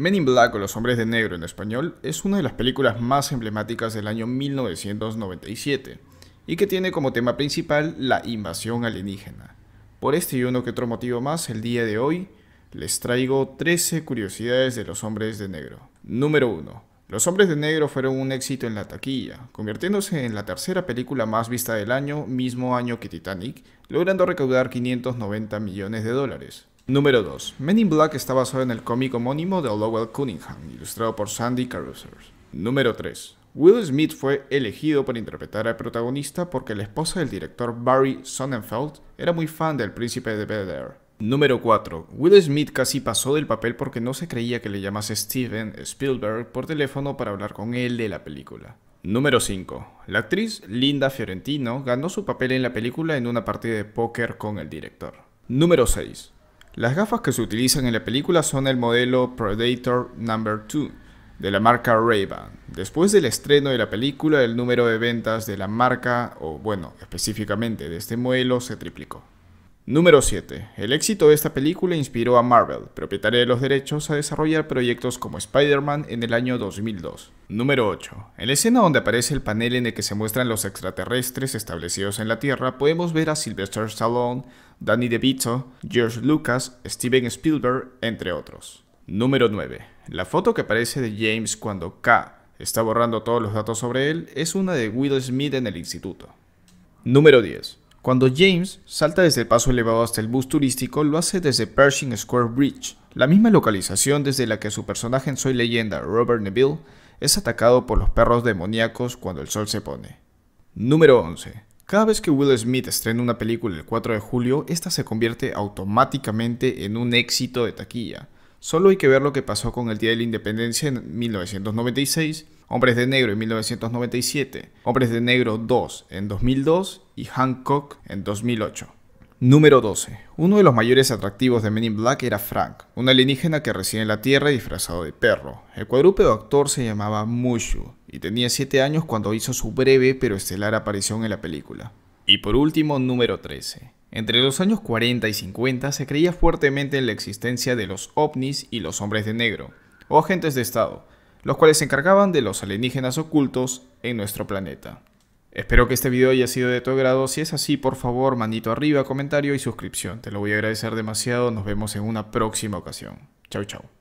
Men in Black o Los Hombres de Negro en español es una de las películas más emblemáticas del año 1997 y que tiene como tema principal la invasión alienígena. Por este y uno que otro motivo más, el día de hoy les traigo 13 curiosidades de Los Hombres de Negro. Número 1. Los Hombres de Negro fueron un éxito en la taquilla, convirtiéndose en la tercera película más vista del año, mismo año que Titanic, logrando recaudar 590 millones de dólares. Número 2. Men in Black está basado en el cómic homónimo de Lowell Cunningham, ilustrado por Sandy Carruthers. Número 3. Will Smith fue elegido para interpretar al protagonista porque la esposa del director Barry Sonnenfeld era muy fan del príncipe de Bel Número 4. Will Smith casi pasó del papel porque no se creía que le llamase Steven Spielberg por teléfono para hablar con él de la película. Número 5. La actriz Linda Fiorentino ganó su papel en la película en una partida de póker con el director. Número 6. Las gafas que se utilizan en la película son el modelo Predator No. 2 de la marca Ray-Ban. Después del estreno de la película, el número de ventas de la marca, o bueno, específicamente de este modelo, se triplicó. Número 7. El éxito de esta película inspiró a Marvel, propietaria de los derechos, a desarrollar proyectos como Spider-Man en el año 2002. Número 8. En la escena donde aparece el panel en el que se muestran los extraterrestres establecidos en la Tierra, podemos ver a Sylvester Stallone, Danny DeVito, George Lucas, Steven Spielberg, entre otros. Número 9. La foto que aparece de James cuando K está borrando todos los datos sobre él es una de Will Smith en el instituto. Número 10. Cuando James salta desde el paso elevado hasta el bus turístico, lo hace desde Pershing Square Bridge, la misma localización desde la que su personaje en Soy Leyenda, Robert Neville, es atacado por los perros demoníacos cuando el sol se pone. Número 11. Cada vez que Will Smith estrena una película el 4 de julio, esta se convierte automáticamente en un éxito de taquilla. Solo hay que ver lo que pasó con el Día de la Independencia en 1996 Hombres de Negro en 1997, Hombres de Negro 2 en 2002 y Hancock en 2008. Número 12. Uno de los mayores atractivos de Men in Black era Frank, un alienígena que reside en la Tierra disfrazado de perro. El cuadrúpedo actor se llamaba Mushu y tenía 7 años cuando hizo su breve pero estelar aparición en la película. Y por último, número 13. Entre los años 40 y 50 se creía fuertemente en la existencia de los ovnis y los hombres de negro, o agentes de Estado, los cuales se encargaban de los alienígenas ocultos en nuestro planeta. Espero que este video haya sido de tu agrado, si es así por favor manito arriba, comentario y suscripción, te lo voy a agradecer demasiado, nos vemos en una próxima ocasión. Chau chau.